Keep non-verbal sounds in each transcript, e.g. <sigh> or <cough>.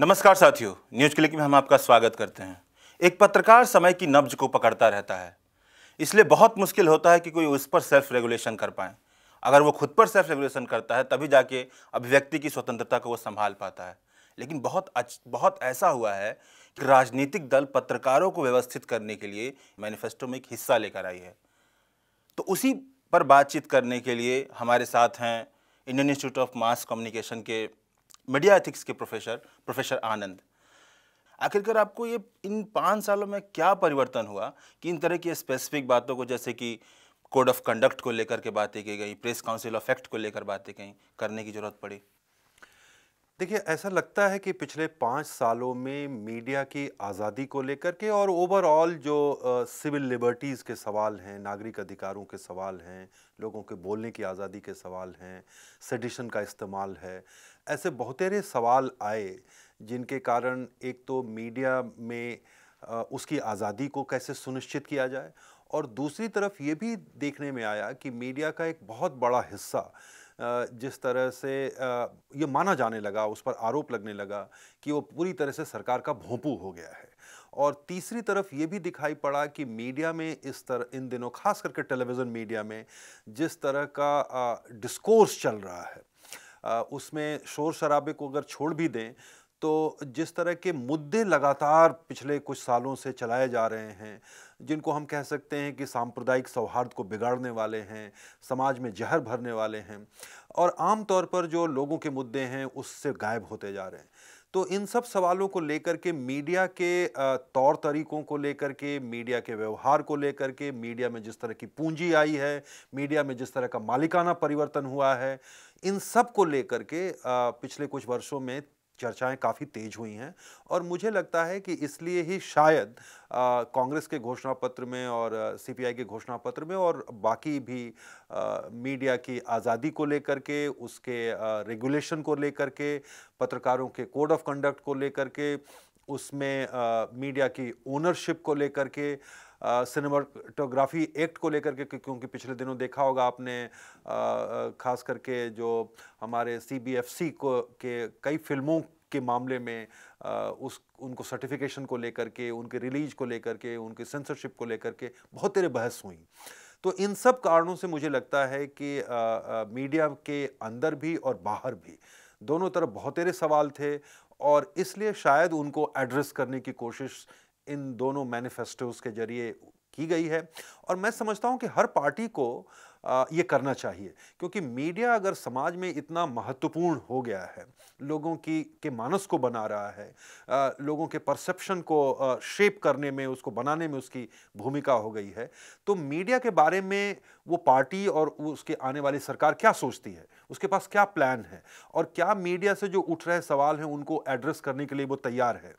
नमस्कार साथियों news click में हम आपका स्वागत करते हैं एक पत्रकार समय की नब्ज को पकड़ता रहता है इसलिए बहुत मुश्किल होता है कि कोई उस पर सेल्फ रेगुलेशन कर पाए अगर वो खुद पर सेल्फ रेगुलेशन करता है तभी जाके अभिव्यक्ति की स्वतंत्रता को वो संभाल पाता है लेकिन बहुत अच, बहुत ऐसा हुआ है कि राजनीतिक दल पत्रकारों को व्यवस्थित करने के लिए मैनिफेस्टो में एक हिस्सा लेकर आई है तो उसी पर बातचीत करने के लिए हमारे साथ हैं Indian institute of mass communication के मीडिया एथिक्स के प्रोफेसर प्रोफेसर आनंद आखिरकार आपको ये इन पाँच सालों में क्या परिवर्तन हुआ कि इन तरह की स्पेसिफिक बातों को जैसे कि कोड ऑफ कंडक्ट को लेकर के बातें की गई प्रेस काउंसिल ऑफ एक्ट को लेकर बातें कहीं करने की ज़रूरत पड़ी देखिए ऐसा लगता है कि पिछले पाँच सालों में मीडिया की आज़ादी को लेकर के और ओवरऑल जो सिविल लिबर्टीज़ के सवाल हैं नागरिक अधिकारों के सवाल हैं लोगों के बोलने की आज़ादी के सवाल हैं सडिशन का इस्तेमाल है ऐसे बहुतेरे सवाल आए जिनके कारण एक तो मीडिया में उसकी आज़ादी को कैसे सुनिश्चित किया जाए और दूसरी तरफ ये भी देखने में आया कि मीडिया का एक बहुत बड़ा हिस्सा जिस तरह से ये माना जाने लगा उस पर आरोप लगने लगा कि वो पूरी तरह से सरकार का भोंपू हो गया है और तीसरी तरफ ये भी दिखाई पड़ा कि मीडिया में इस तरह इन दिनों खास करके टेलीविज़न मीडिया में जिस तरह का डिस्कोर्स चल रहा है उसमें शोर शराबे को अगर छोड़ भी दें तो जिस तरह के मुद्दे लगातार पिछले कुछ सालों से चलाए जा रहे हैं जिनको हम कह सकते हैं कि सांप्रदायिक सौहार्द को बिगाड़ने वाले हैं समाज में जहर भरने वाले हैं और आम तौर पर जो लोगों के मुद्दे हैं उससे गायब होते जा रहे हैं तो इन सब सवालों को लेकर के मीडिया के तौर तरीकों को लेकर के मीडिया के व्यवहार को लेकर के मीडिया में जिस तरह की पूंजी आई है मीडिया में जिस तरह का मालिकाना परिवर्तन हुआ है इन सब को लेकर के पिछले कुछ वर्षों में चर्चाएं काफ़ी तेज हुई हैं और मुझे लगता है कि इसलिए ही शायद कांग्रेस के घोषणा पत्र में और सीपीआई के घोषणा पत्र में और बाकी भी आ, मीडिया की आज़ादी को लेकर के उसके रेगुलेशन को लेकर के पत्रकारों के कोड ऑफ कंडक्ट को लेकर के उसमें आ, मीडिया की ओनरशिप को लेकर के सिनेमाटोग्राफी एक्ट को लेकर के क्योंकि पिछले दिनों देखा होगा आपने ख़ास करके जो हमारे सी को के कई फिल्मों के मामले में आ, उस उनको सर्टिफिकेशन को लेकर के उनके रिलीज को लेकर के उनके सेंसरशिप को लेकर के बहुत तेरे बहस हुई तो इन सब कारणों से मुझे लगता है कि आ, आ, मीडिया के अंदर भी और बाहर भी दोनों तरफ बहुत तेरे सवाल थे और इसलिए शायद उनको एड्रेस करने की कोशिश इन दोनों मैनिफेस्टोज के जरिए की गई है और मैं समझता हूं कि हर पार्टी को ये करना चाहिए क्योंकि मीडिया अगर समाज में इतना महत्वपूर्ण हो गया है लोगों की के मानस को बना रहा है लोगों के परसेप्शन को शेप करने में उसको बनाने में उसकी भूमिका हो गई है तो मीडिया के बारे में वो पार्टी और उसके आने वाली सरकार क्या सोचती है उसके पास क्या प्लान है और क्या मीडिया से जो उठ रहे सवाल हैं उनको एड्रेस करने के लिए वो तैयार है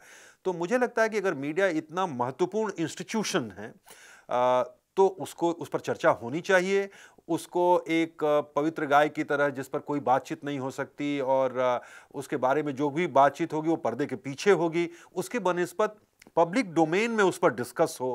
तो मुझे लगता है कि अगर मीडिया इतना महत्वपूर्ण इंस्टीट्यूशन है तो उसको उस पर चर्चा होनी चाहिए उसको एक पवित्र गाय की तरह जिस पर कोई बातचीत नहीं हो सकती और उसके बारे में जो भी बातचीत होगी वो पर्दे के पीछे होगी उसके बनस्पत पब्लिक डोमेन में उस पर डिस्कस हो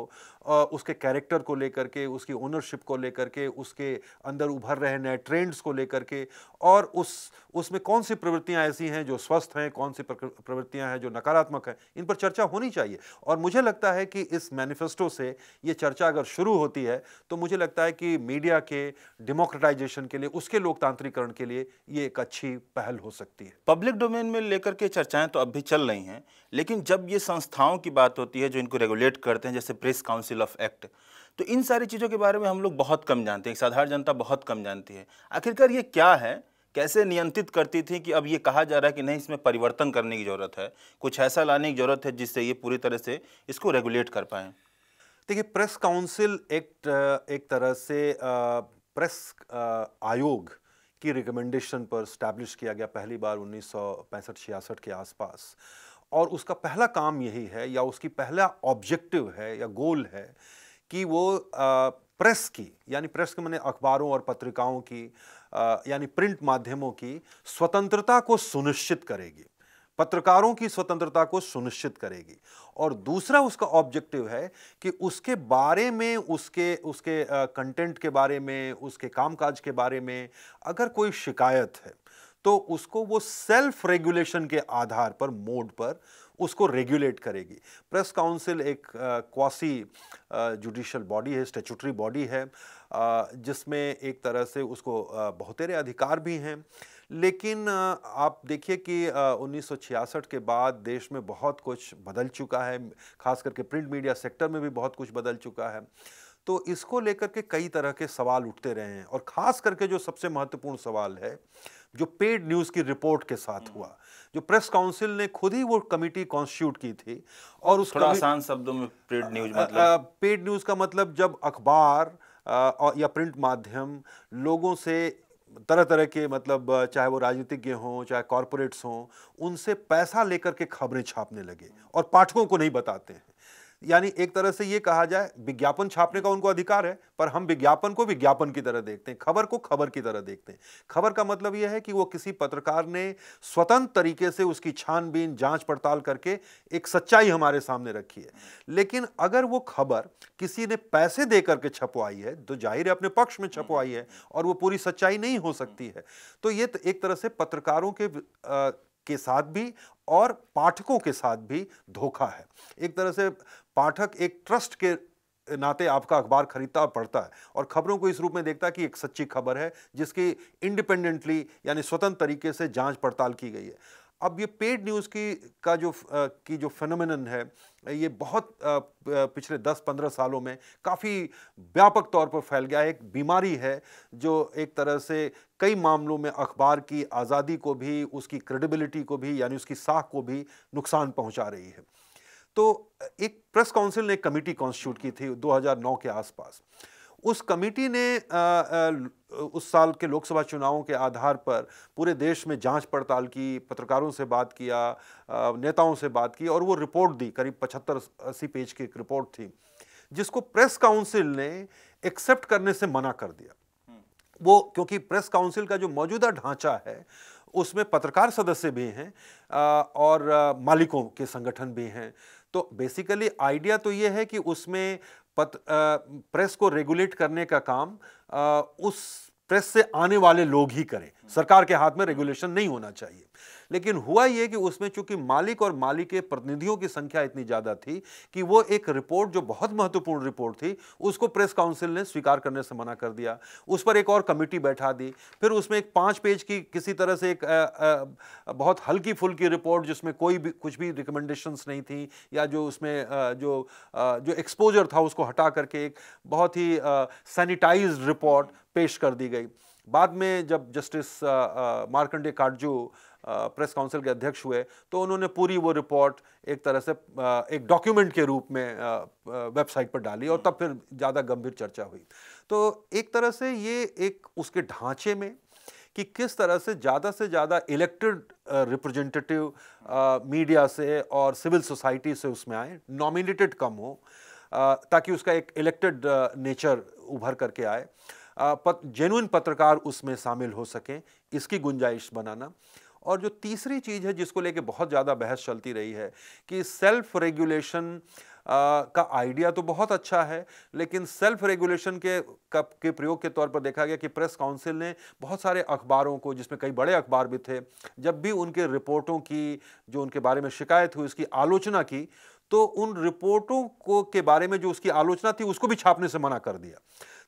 उसके कैरेक्टर को लेकर के उसकी ओनरशिप को लेकर के उसके अंदर उभर रहे नए ट्रेंड्स को लेकर के और उस उसमें कौन सी प्रवृत्तियाँ ऐसी हैं जो स्वस्थ हैं कौन सी प्रवृत्तियाँ हैं जो नकारात्मक हैं इन पर चर्चा होनी चाहिए और मुझे लगता है कि इस मैनिफेस्टो से ये चर्चा अगर शुरू होती है तो मुझे लगता है कि मीडिया के डेमोक्रेटाइजेशन के लिए उसके लोकतांत्रिकरण के लिए ये एक अच्छी पहल हो सकती है पब्लिक डोमेन में लेकर के चर्चाएं तो अब भी चल रही हैं लेकिन जब ये संस्थाओं की बात होती है जो इनको रेगुलेट करते हैं जैसे press council bill of act तो इन सारी चीज़ों के बारे में हम लोग बहुत कम जानते हैं साधारण जनता बहुत कम जानती है आखिरकार ये क्या है कैसे नियंत्रित करती थी कि अब ये कहा जा रहा है कि नहीं इसमें परिवर्तन करने की ज़रूरत है कुछ ऐसा लाने की ज़रूरत है जिससे ये पूरी तरह से इसको रेगुलेट कर पाएँ देखिए प्रेस काउंसिल एक्ट एक तरह से प्रेस आयोग की रिकमेंडेशन पर स्टैब्लिश किया गया पहली बार उन्नीस सौ के आसपास और उसका पहला काम यही है या उसकी पहला ऑब्जेक्टिव है या गोल है कि वो आ, प्रेस की यानी प्रेस के मैंने अखबारों और पत्रिकाओं की यानी प्रिंट माध्यमों की स्वतंत्रता को सुनिश्चित करेगी पत्रकारों की स्वतंत्रता को सुनिश्चित करेगी और दूसरा उसका ऑब्जेक्टिव है कि उसके बारे में उसके उसके कंटेंट के बारे में उसके कामकाज के बारे में अगर कोई शिकायत है तो उसको वो सेल्फ रेगुलेशन के आधार पर मोड पर उसको रेगुलेट करेगी प्रेस काउंसिल एक क्वासी जुडिशल बॉडी है स्टेचुटरी बॉडी है जिसमें एक तरह से उसको बहुतेरे अधिकार भी हैं लेकिन आप देखिए कि उन्नीस के बाद देश में बहुत कुछ बदल चुका है खास करके प्रिंट मीडिया सेक्टर में भी बहुत कुछ बदल चुका है तो इसको लेकर के कई तरह के सवाल उठते रहे हैं और ख़ास करके जो सबसे महत्वपूर्ण सवाल है जो पेड न्यूज़ की रिपोर्ट के साथ हम्म। हुआ जो प्रेस काउंसिल ने खुद ही वो कमेटी कॉन्स्टिट्यूट की थी और उस थोड़ा आसान शब्दों में पेड न्यूज़ मतलब पेड न्यूज़ का मतलब जब अखबार या प्रिंट माध्यम लोगों से तरह तरह के मतलब चाहे वो राजनीतिज्ञ हों चाहे कॉरपोरेट्स हों उनसे पैसा लेकर के खबरें छापने लगे और पाठकों को नहीं बताते हैं यानी एक तरह से ये कहा जाए विज्ञापन छापने का उनको अधिकार है पर हम विज्ञापन को विज्ञापन की तरह देखते हैं खबर को खबर की तरह देखते हैं खबर का मतलब यह है कि वो किसी पत्रकार ने स्वतंत्र तरीके से उसकी छानबीन जांच पड़ताल करके एक सच्चाई हमारे सामने रखी है लेकिन अगर वो खबर किसी ने पैसे दे करके छपवाई है तो जाहिर है अपने पक्ष में छपवाई है और वो पूरी सच्चाई नहीं हो सकती है तो ये तो एक तरह से पत्रकारों के आ, के साथ भी और पाठकों के साथ भी धोखा है एक तरह से पाठक एक ट्रस्ट के नाते आपका अखबार खरीदता और पढ़ता है और खबरों को इस रूप में देखता है कि एक सच्ची खबर है जिसकी इंडिपेंडेंटली यानी स्वतंत्र तरीके से जांच पड़ताल की गई है अब ये पेड न्यूज़ की का जो की जो फिनमिन है ये बहुत पिछले 10-15 सालों में काफ़ी व्यापक तौर पर फैल गया है एक बीमारी है जो एक तरह से कई मामलों में अखबार की आज़ादी को भी उसकी क्रेडिबिलिटी को भी यानी उसकी साख को भी नुकसान पहुंचा रही है तो एक प्रेस काउंसिल ने कमेटी कॉन्स्टिट्यूट की थी 2009 के आसपास उस कमेटी ने आ, आ, उस साल के लोकसभा चुनावों के आधार पर पूरे देश में जांच पड़ताल की पत्रकारों से बात किया आ, नेताओं से बात की और वो रिपोर्ट दी करीब पचहत्तर अस्सी पेज की एक रिपोर्ट थी जिसको प्रेस काउंसिल ने एक्सेप्ट करने से मना कर दिया वो क्योंकि प्रेस काउंसिल का जो मौजूदा ढांचा है उसमें पत्रकार सदस्य भी हैं और मालिकों के संगठन भी हैं तो बेसिकली आइडिया तो ये है कि उसमें पत, आ, प्रेस को रेगुलेट करने का काम आ, उस प्रेस से आने वाले लोग ही करें सरकार के हाथ में रेगुलेशन नहीं होना चाहिए लेकिन हुआ यह कि उसमें चूंकि मालिक और मालिक के प्रतिनिधियों की संख्या इतनी ज़्यादा थी कि वो एक रिपोर्ट जो बहुत महत्वपूर्ण रिपोर्ट थी उसको प्रेस काउंसिल ने स्वीकार करने से मना कर दिया उस पर एक और कमेटी बैठा दी फिर उसमें एक पाँच पेज की किसी तरह से एक आ, आ, बहुत हल्की फुल्की रिपोर्ट जिसमें कोई भी कुछ भी रिकमेंडेशंस नहीं थी या जो उसमें आ, जो जो एक्सपोजर था उसको हटा करके एक बहुत ही सैनिटाइज रिपोर्ट पेश कर दी गई बाद में जब justice Markandey Katju press council के अध्यक्ष हुए तो उन्होंने पूरी वो रिपोर्ट एक तरह से एक डॉक्यूमेंट के रूप में वेबसाइट पर डाली और तब फिर ज़्यादा गंभीर चर्चा हुई तो एक तरह से ये एक उसके ढांचे में कि किस तरह से ज़्यादा से ज़्यादा इलेक्टेड रिप्रेजेंटेटिव मीडिया से और सिविल सोसाइटी से उसमें आए नॉमिनेटेड कम हो ताकि उसका एक इलेक्टेड नेचर उभर करके आए पत, जेनुइन पत्रकार उसमें शामिल हो सकें इसकी गुंजाइश बनाना और जो तीसरी चीज़ है जिसको लेके बहुत ज़्यादा बहस चलती रही है कि सेल्फ रेगुलेशन आ, का आइडिया तो बहुत अच्छा है लेकिन सेल्फ रेगुलेशन के कप के प्रयोग के तौर पर देखा गया कि प्रेस काउंसिल ने बहुत सारे अखबारों को जिसमें कई बड़े अखबार भी थे जब भी उनके रिपोर्टों की जो उनके बारे में शिकायत हुई उसकी आलोचना की तो उन रिपोर्टों को के बारे में जो उसकी आलोचना थी उसको भी छापने से मना कर दिया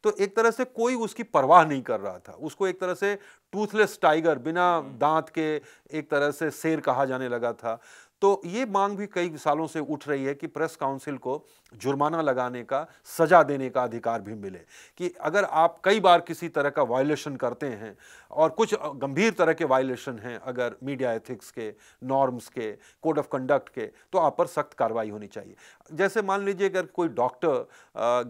तो एक तरह से कोई उसकी परवाह नहीं कर रहा था उसको एक तरह से टूथलेस टाइगर बिना हम्म। दांत के एक तरह से शेर कहा जाने लगा था तो ये मांग भी कई सालों से उठ रही है कि प्रेस काउंसिल को जुर्माना लगाने का सज़ा देने का अधिकार भी मिले कि अगर आप कई बार किसी तरह का वायलेशन करते हैं और कुछ गंभीर तरह के वायलेशन हैं अगर मीडिया एथिक्स के नॉर्म्स के कोड ऑफ कंडक्ट के तो आप पर सख्त कार्रवाई होनी चाहिए जैसे मान लीजिए अगर कोई डॉक्टर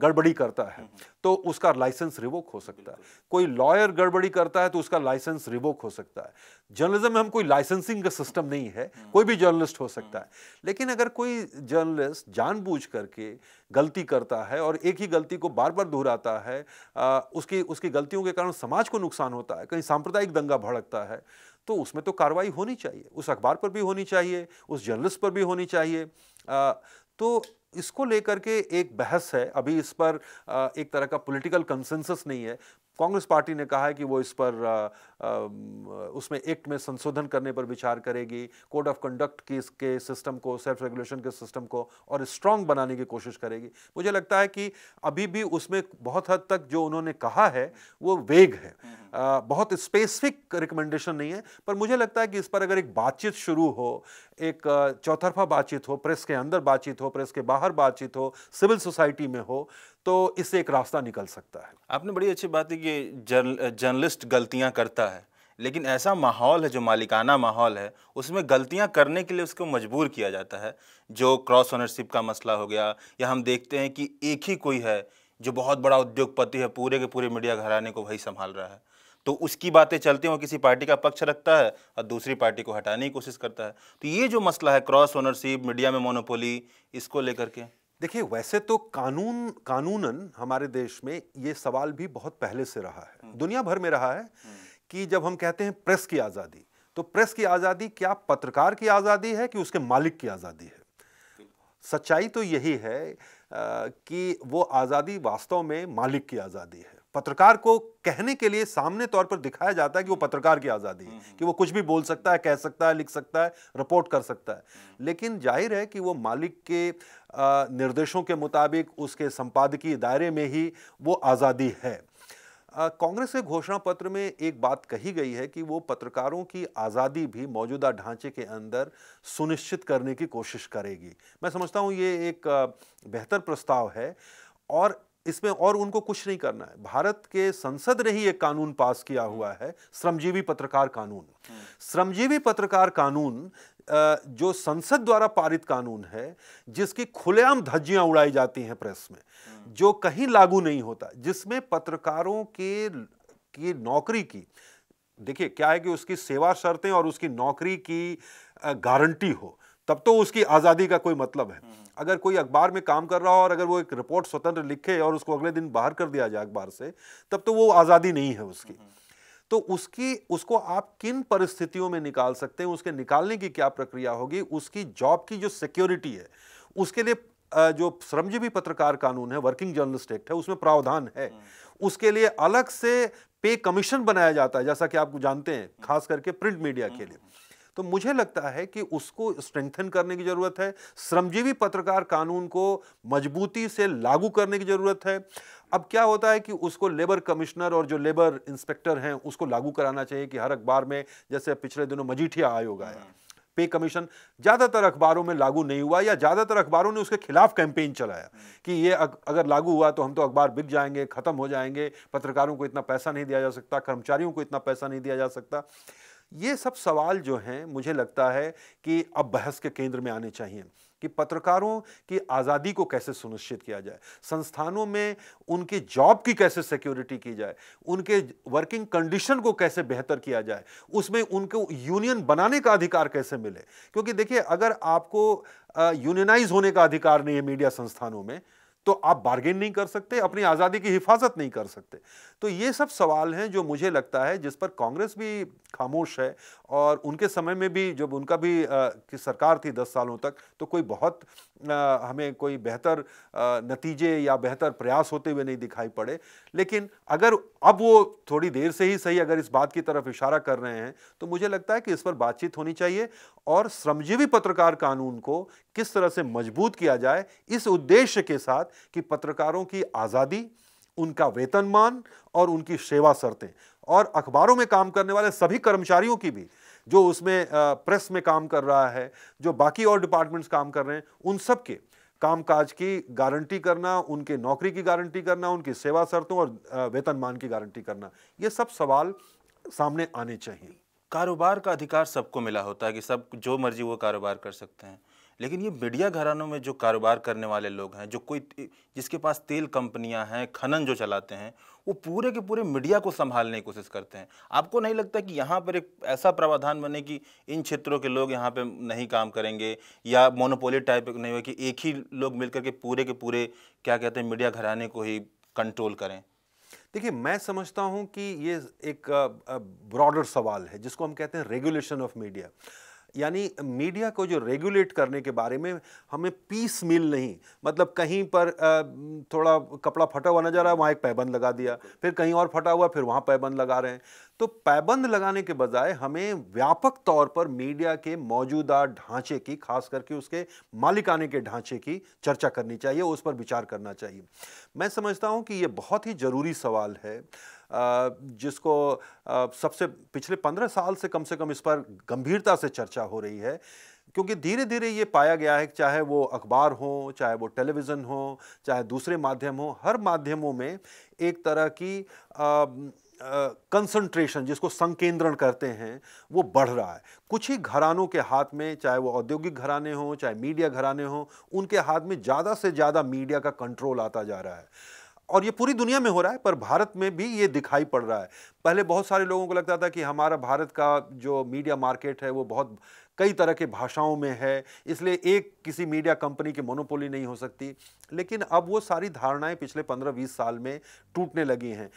गड़बड़ी करता है हम्म। तो उसका लाइसेंस रिवोक हो सकता है कोई लॉयर गड़बड़ी करता है तो उसका लाइसेंस रिवोक हो सकता है जर्नलिज्म में हम कोई लाइसेंसिंग का सिस्टम नहीं है हम्म। कोई भी जर्नलिस्ट हो सकता हम्म। है लेकिन अगर कोई जर्नलिस्ट जानबूझ करके गलती करता है और एक ही गलती को बार बार दोहराता है आ, उसकी उसकी गलतियों के कारण समाज को नुकसान होता है कहीं सांप्रदायिक दंगा भड़कता है तो उसमें तो कार्रवाई होनी चाहिए उस अखबार पर भी होनी चाहिए उस जर्नलिस्ट पर भी होनी चाहिए आ, तो इसको लेकर के एक बहस है अभी इस पर एक तरह का पॉलिटिकल कंसेंसस नहीं है कांग्रेस पार्टी ने कहा है कि वो इस पर आ, आ, उसमें एक्ट में संशोधन करने पर विचार करेगी कोड ऑफ कंडक्ट की इसके सिस्टम को सेल्फ रेगुलेशन के सिस्टम को और स्ट्रांग बनाने की कोशिश करेगी मुझे लगता है कि अभी भी उसमें बहुत हद तक जो उन्होंने कहा है वो वेग है आ, हम्म, हम्म। बहुत स्पेसिफिक रिकमेंडेशन नहीं है पर मुझे लगता है कि इस पर अगर एक बातचीत शुरू हो एक चौतरफा बातचीत हो प्रेस के अंदर बातचीत हो प्रेस के बाहर बातचीत हो सिविल सोसाइटी में हो तो इससे एक रास्ता निकल सकता है आपने बड़ी अच्छी बात है कि जर्नलिस्ट गलतियाँ करता है लेकिन ऐसा माहौल है जो मालिकाना माहौल है उसमें गलतियां करने के लिए उसको मजबूर किया जाता है जो क्रॉस ऑनरशिप का मसला हो गया या हम देखते हैं कि एक ही कोई है जो बहुत बड़ा उद्योगपति है पूरे के पूरे मीडिया घराने को वही संभाल रहा है तो उसकी बातें चलती हैं वो किसी पार्टी का पक्ष रखता है और दूसरी पार्टी को हटाने की कोशिश करता है तो ये जो मसला है क्रॉस ओनरशिप मीडिया में मोनोपोली इसको लेकर के देखिए वैसे तो कानून कानूनन हमारे देश में ये सवाल भी बहुत पहले से रहा है हम्म। दुनिया भर में रहा है हम्म। कि जब हम कहते हैं प्रेस की आज़ादी तो प्रेस की आज़ादी क्या पत्रकार की आज़ादी है कि उसके मालिक की आज़ादी है सच्चाई तो यही है आ, कि वो आज़ादी वास्तव में मालिक की आज़ादी है पत्रकार को कहने के लिए सामने तौर पर दिखाया जाता है कि वो पत्रकार की आज़ादी है हम्म। कि वो कुछ भी बोल सकता है कह सकता है लिख सकता है रिपोर्ट कर सकता है हम्म। लेकिन जाहिर है कि वो मालिक के निर्देशों के मुताबिक उसके संपादकीय दायरे में ही वो आज़ादी है कांग्रेस के घोषणा पत्र में एक बात कही गई है कि वो पत्रकारों की आज़ादी भी मौजूदा ढांचे के अंदर सुनिश्चित करने की कोशिश करेगी मैं समझता हूँ ये एक बेहतर प्रस्ताव है और इसमें और उनको कुछ नहीं करना है भारत के संसद ने ही एक कानून पास किया हुआ है श्रमजीवी पत्रकार कानून श्रमजीवी पत्रकार कानून जो संसद द्वारा पारित कानून है जिसकी खुलेआम धज्जियां उड़ाई जाती हैं प्रेस में जो कहीं लागू नहीं होता जिसमें पत्रकारों के की नौकरी की देखिए क्या है कि उसकी सेवा शर्तें और उसकी नौकरी की गारंटी हो तब तो उसकी आज़ादी का कोई मतलब है अगर कोई अखबार में काम कर रहा हो और अगर वो एक रिपोर्ट स्वतंत्र लिखे और उसको अगले दिन बाहर कर दिया जाए अखबार से तब तो वो आज़ादी नहीं है उसकी हम्म, हम्म। तो उसकी उसको आप किन परिस्थितियों में निकाल सकते हैं उसके निकालने की क्या प्रक्रिया होगी उसकी जॉब की जो सिक्योरिटी है उसके लिए जो श्रमजीवी पत्रकार कानून है वर्किंग जर्नलिस्ट एक्ट है उसमें प्रावधान है हम्म। उसके लिए अलग से पे कमीशन बनाया जाता है जैसा कि आप जानते हैं खास करके प्रिंट मीडिया के लिए तो मुझे लगता है कि उसको स्ट्रेंथन करने की ज़रूरत है श्रमजीवी पत्रकार कानून को मजबूती से लागू करने की ज़रूरत है अब क्या होता है कि उसको लेबर कमिश्नर और जो लेबर इंस्पेक्टर हैं उसको लागू कराना चाहिए कि हर अखबार में जैसे पिछले दिनों मजीठिया आयोग आया पे कमीशन ज़्यादातर अखबारों में लागू नहीं हुआ या ज़्यादातर अखबारों ने उसके खिलाफ कैंपेन चलाया कि ये अगर लागू हुआ तो हम तो अखबार बिक जाएंगे ख़त्म हो जाएंगे पत्रकारों को इतना पैसा नहीं दिया जा सकता कर्मचारियों को इतना पैसा नहीं दिया जा सकता ये सब सवाल जो हैं मुझे लगता है कि अब बहस के केंद्र में आने चाहिए कि पत्रकारों की आज़ादी को कैसे सुनिश्चित किया जाए संस्थानों में उनके जॉब की कैसे सिक्योरिटी की जाए उनके वर्किंग कंडीशन को कैसे बेहतर किया जाए उसमें उनको यूनियन बनाने का अधिकार कैसे मिले क्योंकि देखिए अगर आपको यूनियनाइज होने का अधिकार नहीं है मीडिया संस्थानों में तो आप बार्गेन नहीं कर सकते अपनी आज़ादी की हिफाजत नहीं कर सकते तो ये सब सवाल हैं जो मुझे लगता है जिस पर कांग्रेस भी खामोश है और उनके समय में भी जब उनका भी आ, की सरकार थी दस सालों तक तो कोई बहुत आ, हमें कोई बेहतर नतीजे या बेहतर प्रयास होते हुए नहीं दिखाई पड़े लेकिन अगर अब वो थोड़ी देर से ही सही अगर इस बात की तरफ इशारा कर रहे हैं तो मुझे लगता है कि इस पर बातचीत होनी चाहिए और श्रमजीवी पत्रकार कानून को किस तरह से मजबूत किया जाए इस उद्देश्य के साथ कि पत्रकारों की आज़ादी उनका वेतनमान और उनकी सेवा शर्तें और अखबारों में काम करने वाले सभी कर्मचारियों की भी जो उसमें प्रेस में काम कर रहा है जो बाकी और डिपार्टमेंट्स काम कर रहे हैं उन सब के कामकाज की गारंटी करना उनके नौकरी की गारंटी करना उनकी सेवा शर्तों और वेतनमान की गारंटी करना ये सब सवाल सामने आने चाहिए कारोबार का अधिकार सबको मिला होता है कि सब जो मर्जी वो कारोबार कर सकते हैं लेकिन ये मीडिया घरानों में जो कारोबार करने वाले लोग हैं जो कोई जिसके पास तेल कंपनियां हैं खनन जो चलाते हैं वो पूरे के पूरे मीडिया को संभालने की कोशिश करते हैं आपको नहीं लगता कि यहाँ पर एक ऐसा प्रावधान बने कि इन क्षेत्रों के लोग यहाँ पर नहीं काम करेंगे या मोनोपोली टाइप नहीं हो कि एक ही लोग मिलकर के पूरे के पूरे क्या कहते हैं मीडिया घराने को ही कंट्रोल करें देखिए मैं समझता हूं कि ये एक ब्रॉडर सवाल है जिसको हम कहते हैं रेगुलेशन ऑफ मीडिया यानी मीडिया को जो रेगुलेट करने के बारे में हमें पीस मिल नहीं मतलब कहीं पर थोड़ा कपड़ा फटा हुआ नजर आया वहाँ एक पैबंद लगा दिया फिर कहीं और फटा हुआ फिर वहाँ पैबंद लगा रहे हैं तो पैबंद लगाने के बजाय हमें व्यापक तौर पर मीडिया के मौजूदा ढांचे की खास करके उसके मालिकाने के ढांचे की चर्चा करनी चाहिए उस पर विचार करना चाहिए मैं समझता हूँ कि ये बहुत ही ज़रूरी सवाल है जिसको सबसे पिछले पंद्रह साल से कम से कम इस पर गंभीरता से चर्चा हो रही है क्योंकि धीरे धीरे ये पाया गया है कि चाहे वो अखबार हो चाहे वो टेलीविज़न हो चाहे दूसरे माध्यम हो हर माध्यमों में एक तरह की कंसंट्रेशन जिसको संकेंद्रण करते हैं वो बढ़ रहा है कुछ ही घरानों के हाथ में चाहे वो औद्योगिक घराने हों चाहे मीडिया घराने हों उनके हाथ में ज़्यादा से ज़्यादा मीडिया का कंट्रोल आता जा रहा है और ये पूरी दुनिया में हो रहा है पर भारत में भी ये दिखाई पड़ रहा है पहले बहुत सारे लोगों को लगता था कि हमारा भारत का जो मीडिया मार्केट है वो बहुत कई तरह के भाषाओं में है इसलिए एक किसी मीडिया कंपनी की मोनोपोली नहीं हो सकती लेकिन अब वो सारी धारणाएं पिछले 15-20 साल में टूटने लगी हैं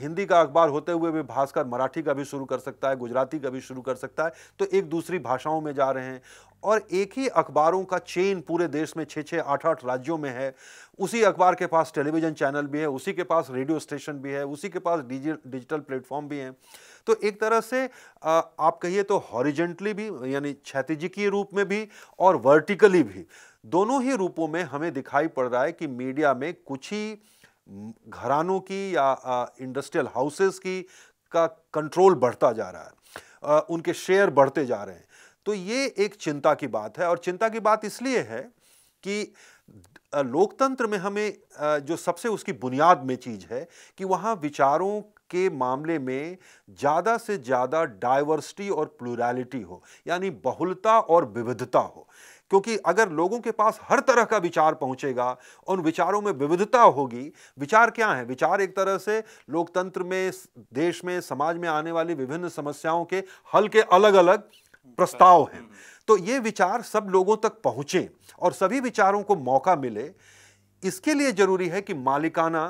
हिंदी का अखबार होते हुए भी भास्कर मराठी का भी शुरू कर सकता है गुजराती का भी शुरू कर सकता है तो एक दूसरी भाषाओं में जा रहे हैं और एक ही अखबारों का चेन पूरे देश में छः छः आठ आठ राज्यों में है उसी अखबार के पास टेलीविज़न चैनल भी है उसी के पास रेडियो स्टेशन भी है उसी के पास डिजिटल प्लेटफॉर्म भी हैं तो एक तरह से आप कहिए तो हॉरिजेंटली भी यानी क्षैतिजीय रूप में भी और वर्टिकली भी दोनों ही रूपों में हमें दिखाई पड़ रहा है कि मीडिया में कुछ ही घरानों की या इंडस्ट्रियल हाउसेस की का कंट्रोल बढ़ता जा रहा है आ, उनके शेयर बढ़ते जा रहे हैं तो ये एक चिंता की बात है और चिंता की बात इसलिए है कि लोकतंत्र में हमें जो सबसे उसकी बुनियाद में चीज़ है कि वहाँ विचारों के मामले में ज़्यादा से ज़्यादा डाइवर्सिटी और प्लurality हो यानी बहुलता और विविधता हो क्योंकि अगर लोगों के पास हर तरह का विचार पहुंचेगा उन विचारों में विविधता होगी विचार क्या है विचार एक तरह से लोकतंत्र में देश में समाज में आने वाली विभिन्न समस्याओं के हल के अलग अलग प्रस्ताव हैं तो ये विचार सब लोगों तक पहुँचें और सभी विचारों को मौका मिले इसके लिए जरूरी है कि मालिकाना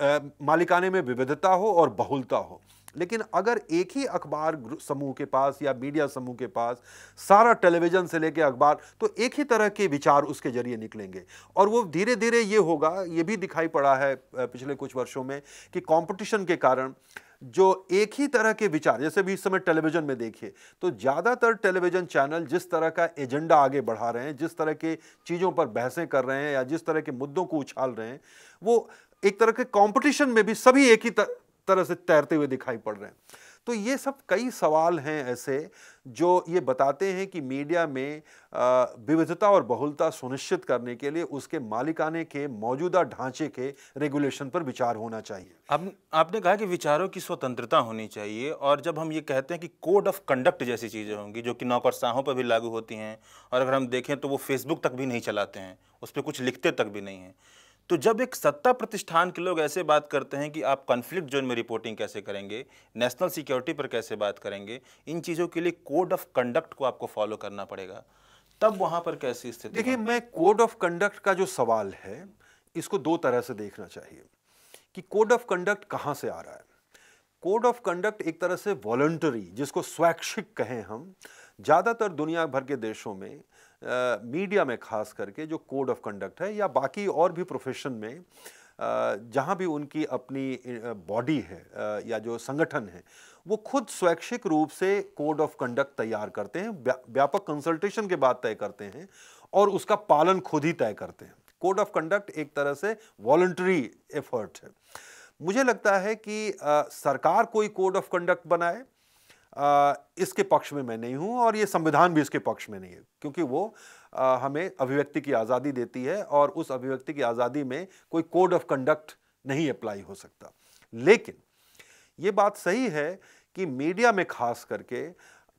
मालिकाने में विविधता हो और बहुलता हो लेकिन अगर एक ही अखबार समूह के पास या मीडिया समूह के पास सारा टेलीविज़न से लेकर अखबार तो एक ही तरह के विचार उसके ज़रिए निकलेंगे और वो धीरे धीरे ये होगा ये भी दिखाई पड़ा है पिछले कुछ वर्षों में कि कंपटीशन के कारण जो एक ही तरह के विचार जैसे भी इस समय टेलीविज़न में देखिए तो ज़्यादातर टेलीविज़न चैनल जिस तरह का एजेंडा आगे बढ़ा रहे हैं जिस तरह के चीज़ों पर बहसें कर रहे हैं या जिस तरह के मुद्दों को उछाल रहे हैं वो एक तरह के कंपटीशन में भी सभी एक ही तरह से तैरते हुए दिखाई पड़ रहे हैं तो ये सब कई सवाल हैं ऐसे जो ये बताते हैं कि मीडिया में विविधता और बहुलता सुनिश्चित करने के लिए उसके मालिकाने के मौजूदा ढांचे के रेगुलेशन पर विचार होना चाहिए अब आपने कहा कि विचारों की स्वतंत्रता होनी चाहिए और जब हम ये कहते हैं कि कोड ऑफ कंडक्ट जैसी चीज़ें होंगी जो कि नौकरशाहों पर भी लागू होती हैं और अगर हम देखें तो वो फेसबुक तक भी नहीं चलाते हैं उस पर कुछ लिखते तक भी नहीं हैं तो जब एक सत्ता प्रतिष्ठान के लोग ऐसे बात करते हैं कि आप कॉन्फ्लिक्ट जोन में रिपोर्टिंग कैसे करेंगे नेशनल सिक्योरिटी पर कैसे बात करेंगे इन चीज़ों के लिए कोड ऑफ कंडक्ट को आपको फॉलो करना पड़ेगा तब वहाँ पर कैसी स्थिति देखिए मैं कोड ऑफ कंडक्ट का जो सवाल है इसको दो तरह से देखना चाहिए कि कोड ऑफ कंडक्ट कहाँ से आ रहा है कोड ऑफ कंडक्ट एक तरह से वॉलंटरी जिसको स्वैच्छिक कहें हम ज़्यादातर दुनिया भर के देशों में मीडिया में खास करके जो कोड ऑफ कंडक्ट है या बाकी और भी प्रोफेशन में जहाँ भी उनकी अपनी बॉडी है या जो संगठन है वो खुद स्वैच्छिक रूप से कोड ऑफ कंडक्ट तैयार करते हैं व्यापक कंसल्टेशन के बाद तय करते हैं और उसका पालन खुद ही तय करते हैं कोड ऑफ कंडक्ट एक तरह से वॉल्ट्री एफर्ट है मुझे लगता है कि सरकार कोई कोड ऑफ कंडक्ट बनाए इसके पक्ष में मैं नहीं हूँ और ये संविधान भी इसके पक्ष में नहीं है क्योंकि वो हमें अभिव्यक्ति की आज़ादी देती है और उस अभिव्यक्ति की आज़ादी में कोई कोड ऑफ कंडक्ट नहीं अप्लाई हो सकता लेकिन ये बात सही है कि मीडिया में खास करके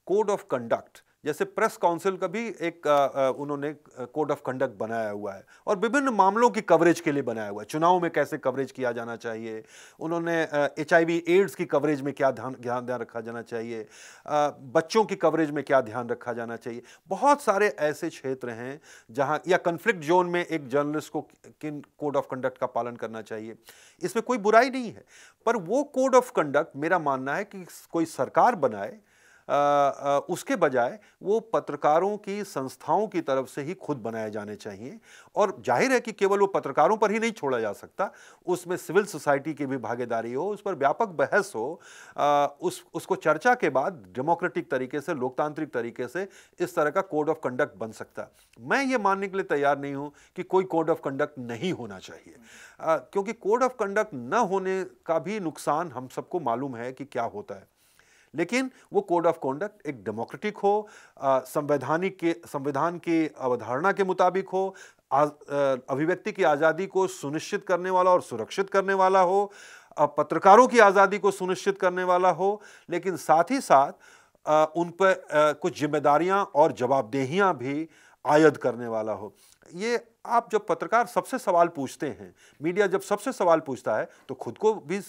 कोड ऑफ कंडक्ट जैसे प्रेस काउंसिल का भी एक आ, उन्होंने कोड ऑफ कंडक्ट बनाया हुआ है और विभिन्न मामलों की कवरेज के लिए बनाया हुआ है चुनाव में कैसे कवरेज किया जाना चाहिए उन्होंने एच एड्स की कवरेज में क्या ध्यान ध्यान रखा जाना चाहिए आ, बच्चों की कवरेज में क्या ध्यान रखा जाना चाहिए बहुत सारे ऐसे क्षेत्र हैं जहाँ या कन्फ्लिक्ट जोन में एक जर्नलिस्ट को किन कोड ऑफ कंडक्ट का पालन करना चाहिए इसमें कोई बुराई नहीं है पर वो कोड ऑफ कंडक्ट मेरा मानना है कि कोई सरकार बनाए उसके बजाय वो पत्रकारों की संस्थाओं की तरफ से ही खुद बनाए जाने चाहिए और जाहिर है कि केवल वो पत्रकारों पर ही नहीं छोड़ा जा सकता उसमें सिविल सोसाइटी की भी भागीदारी हो उस पर व्यापक बहस हो आ, उस उसको चर्चा के बाद डेमोक्रेटिक तरीके से लोकतांत्रिक तरीके से इस तरह का कोड ऑफ कंडक्ट बन सकता मैं ये मानने के लिए तैयार नहीं हूँ कि कोई कोड ऑफ कंडक्ट नहीं होना चाहिए क्योंकि कोड ऑफ कंडक्ट न होने का भी नुकसान हम सबको मालूम है कि क्या होता है लेकिन वो कोड ऑफ कॉन्डक्ट एक डेमोक्रेटिक हो संवैधानिक के संविधान की अवधारणा के मुताबिक हो अभिव्यक्ति की आज़ादी को सुनिश्चित करने वाला और सुरक्षित करने वाला हो पत्रकारों की आज़ादी को सुनिश्चित करने वाला हो लेकिन साथ ही साथ उन पर कुछ जिम्मेदारियां और जवाबदेहियां भी आयद करने वाला हो ये आप जब पत्रकार सबसे सवाल पूछते हैं मीडिया जब सबसे सवाल पूछता है तो खुद को भी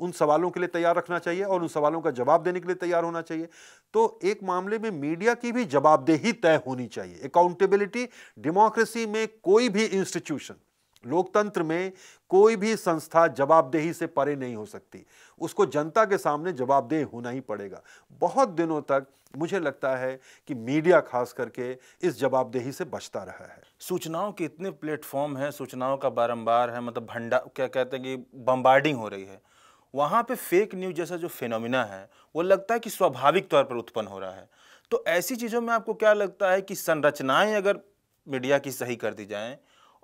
उन सवालों के लिए तैयार रखना चाहिए और उन सवालों का जवाब देने के लिए तैयार होना चाहिए तो एक मामले में मीडिया की भी जवाबदेही तय होनी चाहिए अकाउंटेबिलिटी डेमोक्रेसी में कोई भी इंस्टीट्यूशन लोकतंत्र में कोई भी संस्था जवाबदेही से परे नहीं हो सकती उसको जनता के सामने जवाबदेह होना ही पड़ेगा बहुत दिनों तक मुझे लगता है कि मीडिया खास करके इस जवाबदेही से बचता रहा है सूचनाओं के इतने प्लेटफॉर्म हैं सूचनाओं का बारंबार है मतलब भंडा क्या कहते हैं कि बम्बार्डिंग हो रही है वहाँ पे फेक न्यूज जैसा जो फिनोमिना है वो लगता है कि स्वाभाविक तौर पर उत्पन्न हो रहा है तो ऐसी चीज़ों में आपको क्या लगता है कि संरचनाएं अगर मीडिया की सही कर दी जाएं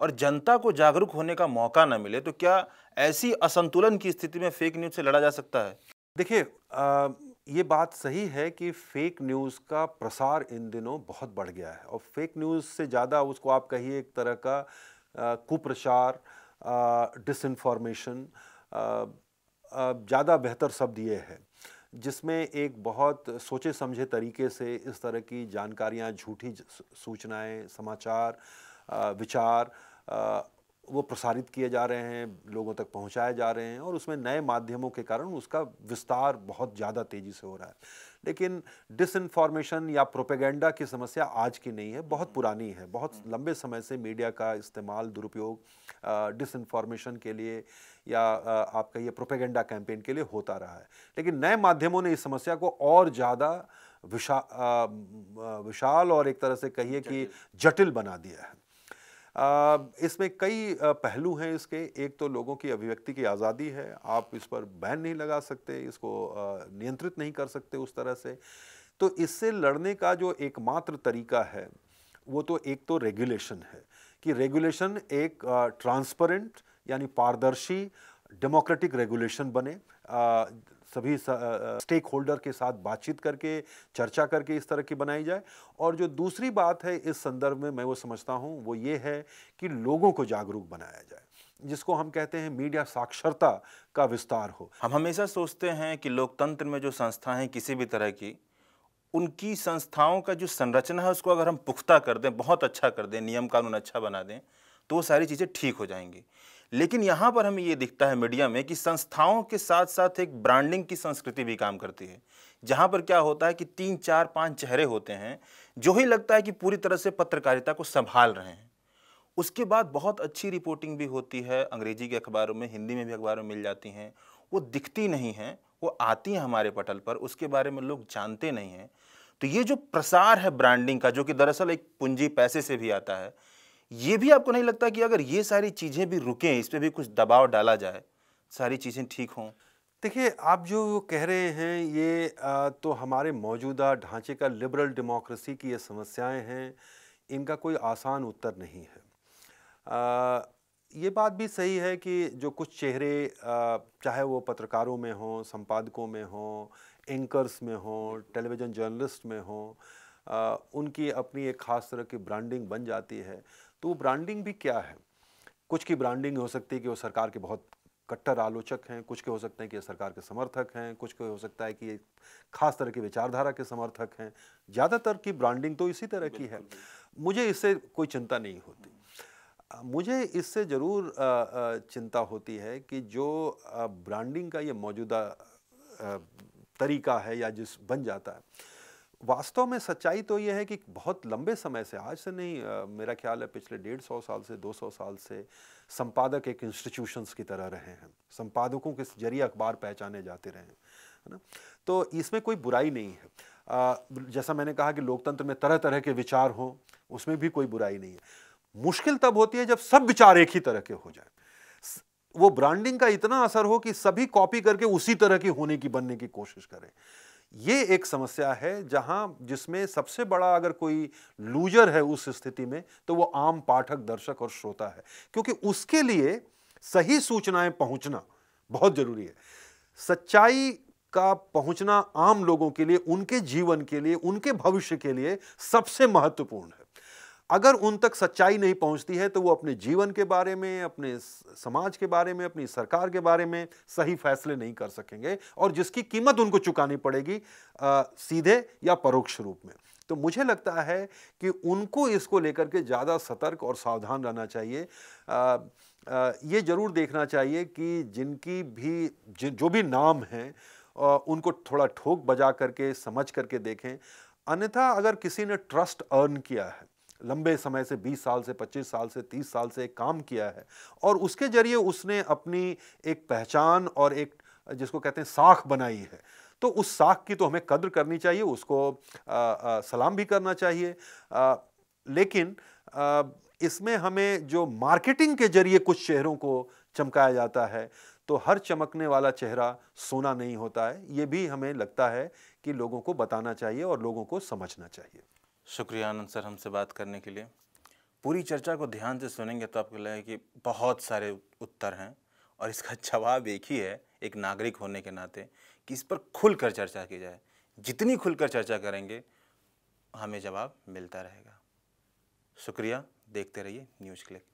और जनता को जागरूक होने का मौका ना मिले तो क्या ऐसी असंतुलन की स्थिति में फेक न्यूज़ से लड़ा जा सकता है देखिए ये बात सही है कि फेक न्यूज़ का प्रसार इन दिनों बहुत बढ़ गया है और फेक न्यूज़ से ज़्यादा उसको आप कहिए एक तरह का कुप्रचार डिसइंफॉर्मेशन ज़्यादा बेहतर शब्द ये है जिसमें एक बहुत सोचे समझे तरीके से इस तरह की जानकारियाँ झूठी सूचनाएँ समाचार विचार वो प्रसारित किए जा रहे हैं लोगों तक पहुंचाए जा रहे हैं और उसमें नए माध्यमों के कारण उसका विस्तार बहुत ज़्यादा तेज़ी से हो रहा है लेकिन डिसइंफॉर्मेशन या प्रोपेगेंडा की समस्या आज की नहीं है बहुत हम्म। पुरानी है बहुत हम्म। लंबे समय से मीडिया का इस्तेमाल दुरुपयोग डिसइंफॉर्मेशन के लिए या आपका ये प्रोपेगेंडा कैंपेन के लिए होता रहा है लेकिन नए माध्यमों ने इस समस्या को और ज़्यादा विशा, विशाल और एक तरह से कहिए कि जटिल बना दिया है इसमें कई पहलू हैं इसके एक तो लोगों की अभिव्यक्ति की आज़ादी है आप इस पर बैन नहीं लगा सकते इसको नियंत्रित नहीं कर सकते उस तरह से तो इससे लड़ने का जो एकमात्र तरीका है वो तो एक तो रेगुलेशन है कि रेगुलेशन एक ट्रांसपेरेंट यानी पारदर्शी डेमोक्रेटिक रेगुलेशन बने सभी स्टेक होल्डर के साथ बातचीत करके चर्चा करके इस तरह की बनाई जाए और जो दूसरी बात है इस संदर्भ में मैं वो समझता हूँ वो ये है कि लोगों को जागरूक बनाया जाए जिसको हम कहते हैं मीडिया साक्षरता का विस्तार हो हम हमेशा सोचते हैं कि लोकतंत्र में जो संस्थाएं किसी भी तरह की उनकी संस्थाओं का जो संरचना है उसको अगर हम पुख्ता कर दें बहुत अच्छा कर दें नियम कानून अच्छा बना दें तो वो सारी चीज़ें ठीक हो जाएंगी लेकिन यहाँ पर हमें ये दिखता है मीडिया में कि संस्थाओं के साथ साथ एक ब्रांडिंग की संस्कृति भी काम करती है जहाँ पर क्या होता है कि तीन चार पाँच चेहरे होते हैं जो ही लगता है कि पूरी तरह से पत्रकारिता को संभाल रहे हैं उसके बाद बहुत अच्छी रिपोर्टिंग भी होती है अंग्रेजी के अखबारों में हिंदी में भी अखबारों में मिल जाती हैं वो दिखती नहीं हैं वो आती हैं हमारे पटल पर उसके बारे में लोग जानते नहीं हैं तो ये जो प्रसार है ब्रांडिंग का जो कि दरअसल एक पूंजी पैसे से भी आता है ये भी आपको नहीं लगता कि अगर ये सारी चीज़ें भी रुकें इस पर भी कुछ दबाव डाला जाए सारी चीज़ें ठीक हों देखिए आप जो कह रहे हैं ये आ, तो हमारे मौजूदा ढांचे का लिबरल डेमोक्रेसी की ये समस्याएं हैं इनका कोई आसान उत्तर नहीं है आ, ये बात भी सही है कि जो कुछ चेहरे आ, चाहे वो पत्रकारों में हों संपादकों में हों एंकर्स में हों टेलीविज़न जर्नलिस्ट में हों उनकी अपनी एक ख़ास तरह की ब्रांडिंग बन जाती है तो वो ब्रांडिंग भी क्या है कुछ की ब्रांडिंग हो सकती है कि वो सरकार के बहुत कट्टर आलोचक हैं कुछ के हो सकते हैं कि सरकार के समर्थक हैं कुछ के हो सकता है कि ये खास तरह की विचारधारा के समर्थक हैं ज़्यादातर की ब्रांडिंग तो इसी तरह की है मुझे इससे कोई चिंता नहीं होती मुझे इससे ज़रूर चिंता होती है कि जो ब्रांडिंग का ये मौजूदा तरीका है या जिस बन जाता है वास्तव में सच्चाई तो ये है कि बहुत लंबे समय से आज से नहीं आ, मेरा ख्याल है पिछले डेढ़ सौ साल से दो सौ साल से संपादक एक इंस्टीट्यूशंस की तरह रहे हैं संपादकों के जरिए अखबार पहचाने जाते रहे हैं है ना तो इसमें कोई बुराई नहीं है आ, जैसा मैंने कहा कि लोकतंत्र में तरह तरह के विचार हों उसमें भी कोई बुराई नहीं है मुश्किल तब होती है जब सब विचार एक ही तरह के हो जाए वो ब्रांडिंग का इतना असर हो कि सभी कॉपी करके उसी तरह की होने की बनने की कोशिश करें ये एक समस्या है जहां जिसमें सबसे बड़ा अगर कोई लूजर है उस स्थिति में तो वो आम पाठक दर्शक और श्रोता है क्योंकि उसके लिए सही सूचनाएं पहुंचना बहुत जरूरी है सच्चाई का पहुंचना आम लोगों के लिए उनके जीवन के लिए उनके भविष्य के लिए सबसे महत्वपूर्ण है अगर उन तक सच्चाई नहीं पहुंचती है तो वो अपने जीवन के बारे में अपने समाज के बारे में अपनी सरकार के बारे में सही फैसले नहीं कर सकेंगे और जिसकी कीमत उनको चुकानी पड़ेगी आ, सीधे या परोक्ष रूप में तो मुझे लगता है कि उनको इसको लेकर के ज़्यादा सतर्क और सावधान रहना चाहिए आ, आ, ये ज़रूर देखना चाहिए कि जिनकी भी जिन जो भी नाम हैं उनको थोड़ा ठोक बजा करके समझ करके देखें अन्यथा अगर किसी ने ट्रस्ट अर्न किया है लंबे समय से 20 साल से 25 साल से 30 साल से एक काम किया है और उसके ज़रिए उसने अपनी एक पहचान और एक जिसको कहते हैं साख बनाई है तो उस साख की तो हमें कद्र करनी चाहिए उसको आ, आ, सलाम भी करना चाहिए आ, लेकिन आ, इसमें हमें जो मार्केटिंग के जरिए कुछ चेहरों को चमकाया जाता है तो हर चमकने वाला चेहरा सोना नहीं होता है ये भी हमें लगता है कि लोगों को बताना चाहिए और लोगों को समझना चाहिए शुक्रिया आनंद सर हमसे बात करने के लिए पूरी चर्चा को ध्यान से सुनेंगे तो आपको लगेगा कि बहुत सारे उत्तर हैं और इसका <laughs> जवाब एक ही है एक नागरिक होने के नाते कि इस पर खुल कर चर्चा की जाए जितनी खुलकर चर्चा करेंगे हमें जवाब मिलता रहेगा शुक्रिया देखते रहिए न्यूज़ क्लिक